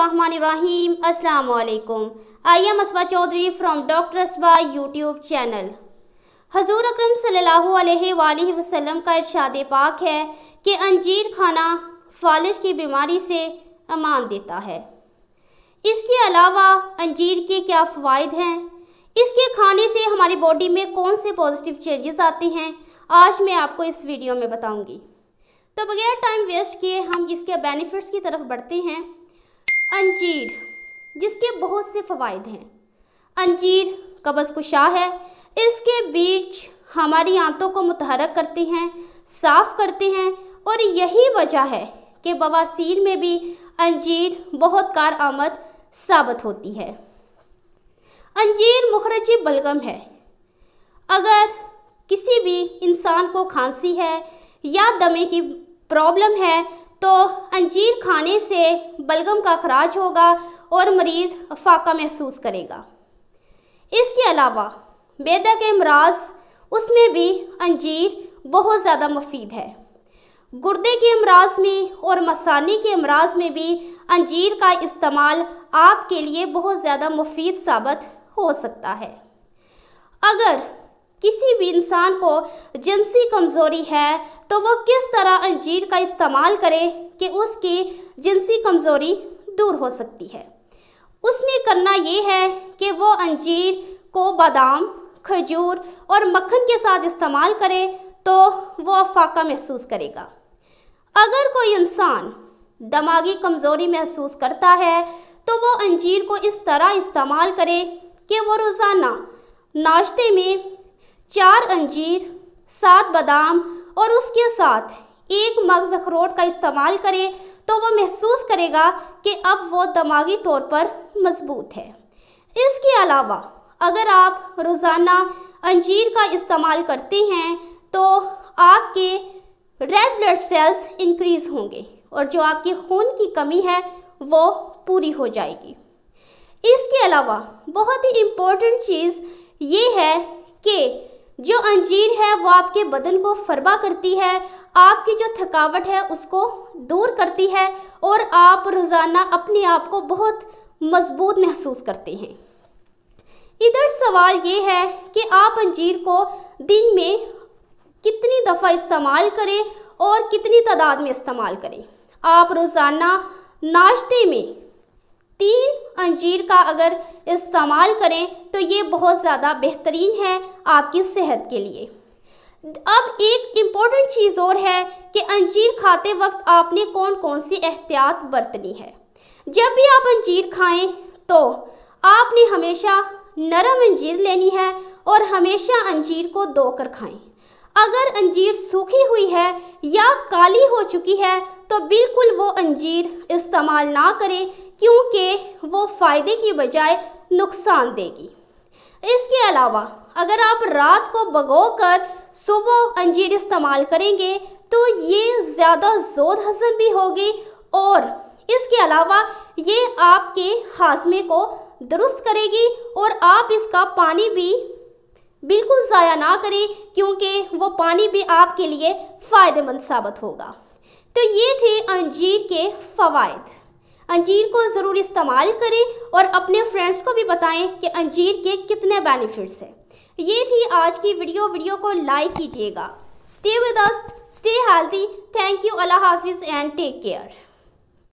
अस्सलाम वालेकुम I am Aswa Chaudhary from doctor Aswa YouTube channel हजूर सल्लल्लाहु अलैहि वसल्लम का इरशाद पाक है कि अंजीर खाना फालिश की बीमारी से अमान देता है इसके अलावा अंजीर के क्या फ़वाद हैं इसके खाने से हमारी बॉडी में कौन से पॉजिटिव चेंजेस आते हैं आज मैं आपको इस वीडियो में बताऊंगी तो बगैर टाइम वेस्ट किए हम इसके बेनिफिट्स की तरफ बढ़ते हैं अंजीर जिसके बहुत से फ़वाद हैं अंजीर कब्ज़ कुशा है इसके बीज हमारी आंतों को मुतहरक करते हैं साफ़ करते हैं और यही वजह है कि बवासीर में भी अंजीर बहुत कार आमद साबित होती है अंजीर मुखरजी बलगम है अगर किसी भी इंसान को खांसी है या दमे की प्रॉब्लम है तो अंजीर खाने से बलगम का खराज होगा और मरीज़ अफाका महसूस करेगा इसके अलावा बेदा के अमराज उसमें भी अंजीर बहुत ज़्यादा मुफीद है गुर्दे के अमराज में और मसानी के अमराज में भी अंजीर का इस्तेमाल आपके लिए बहुत ज़्यादा मुफीद साबित हो सकता है अगर किसी भी इंसान को जिनसी कमज़ोरी है तो वह किस तरह अंजीर का इस्तेमाल करे कि उसकी जिनसी कमज़ोरी दूर हो सकती है उसने करना ये है कि वो अंजीर को बादाम खजूर और मक्खन के साथ इस्तेमाल करे तो वो अफाका महसूस करेगा अगर कोई इंसान दमागी कमज़ोरी महसूस करता है तो वो अंजीर को इस तरह इस्तेमाल करे कि वो रोज़ाना नाश्ते में चार अंजीर सात बादाम और उसके साथ एक मगज अखरोट का इस्तेमाल करें तो वह महसूस करेगा कि अब वो दिमागी तौर पर मजबूत है इसके अलावा अगर आप रोज़ाना अंजीर का इस्तेमाल करते हैं तो आपके रेड ब्लड सेल्स इंक्रीज़ होंगे और जो आपकी खून की कमी है वो पूरी हो जाएगी इसके अलावा बहुत ही इम्पोर्टेंट चीज़ ये है कि जो अंजीर है वो आपके बदन को फरबा करती है आपकी जो थकावट है उसको दूर करती है और आप रोज़ाना अपने आप को बहुत मजबूत महसूस करते हैं इधर सवाल ये है कि आप अंजीर को दिन में कितनी दफ़ा इस्तेमाल करें और कितनी तादाद में इस्तेमाल करें आप रोज़ाना नाश्ते में तीन अंजीर का अगर इस्तेमाल करें तो ये बहुत ज़्यादा बेहतरीन है आपकी सेहत के लिए अब एक इम्पॉर्टेंट चीज़ और है कि अंजीर खाते वक्त आपने कौन कौन सी एहतियात बरतनी है जब भी आप अंजीर खाएं तो आपने हमेशा नरम अंजीर लेनी है और हमेशा अंजीर को धोकर खाएं अगर अंजीर सूखी हुई है या काली हो चुकी है तो बिल्कुल वो अंजीर इस्तेमाल ना करें क्योंकि वो फ़ायदे की बजाय नुकसान देगी इसके अलावा अगर आप रात को भगो कर सुबह अंजीर इस्तेमाल करेंगे तो ये ज़्यादा जोर हजम भी होगी और इसके अलावा ये आपके हाजमे को दुरुस्त करेगी और आप इसका पानी भी बिल्कुल ज़ाया ना करें क्योंकि वो पानी भी आपके लिए फ़ायदेमंद साबित होगा तो ये थे अंजीर के फ़वाद अंजीर को ज़रूर इस्तेमाल करें और अपने फ्रेंड्स को भी बताएं कि अंजीर के कितने बेनिफिट्स हैं ये थी आज की वीडियो वीडियो को लाइक कीजिएगा stay with us stay healthy thank you अल्लाह हाफिज़ एंड टेक केयर